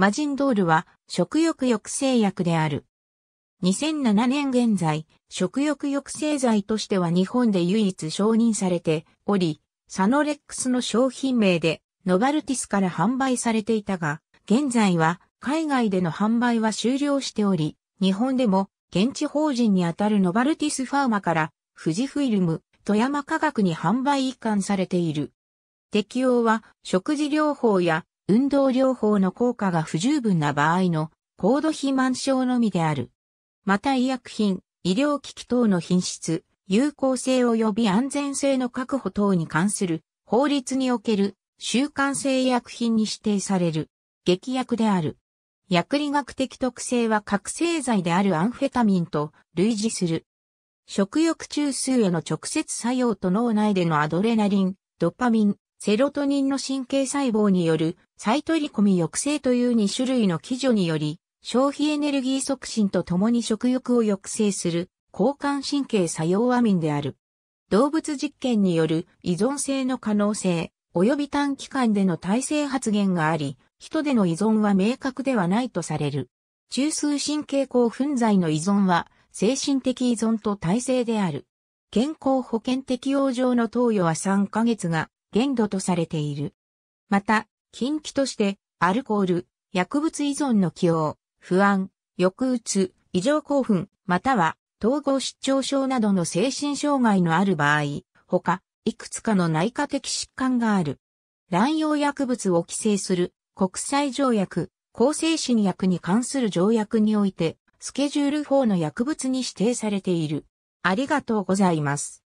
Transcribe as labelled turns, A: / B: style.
A: マジンドールは食欲抑制薬である。2007年現在、食欲抑制剤としては日本で唯一承認されており、サノレックスの商品名でノバルティスから販売されていたが、現在は海外での販売は終了しており、日本でも現地法人にあたるノバルティスファーマから富士フィルム、富山科学に販売移管されている。適用は食事療法や運動療法の効果が不十分な場合の高度肥満症のみである。また医薬品、医療機器等の品質、有効性及び安全性の確保等に関する法律における習慣性医薬品に指定される劇薬である。薬理学的特性は覚醒剤であるアンフェタミンと類似する。食欲中枢への直接作用と脳内でのアドレナリン、ドパミン、セロトニンの神経細胞による再取り込み抑制という2種類の基準により、消費エネルギー促進とともに食欲を抑制する交換神経作用アミンである。動物実験による依存性の可能性、及び短期間での体制発現があり、人での依存は明確ではないとされる。中枢神経興奮剤の依存は精神的依存と体制である。健康保険適用上の投与は3ヶ月が限度とされている。また、禁忌として、アルコール、薬物依存の起用、不安、抑うつ、異常興奮、または統合失調症などの精神障害のある場合、他、いくつかの内科的疾患がある。乱用薬物を規制する国際条約、向精神薬に関する条約において、スケジュール4の薬物に指定されている。ありがとうございます。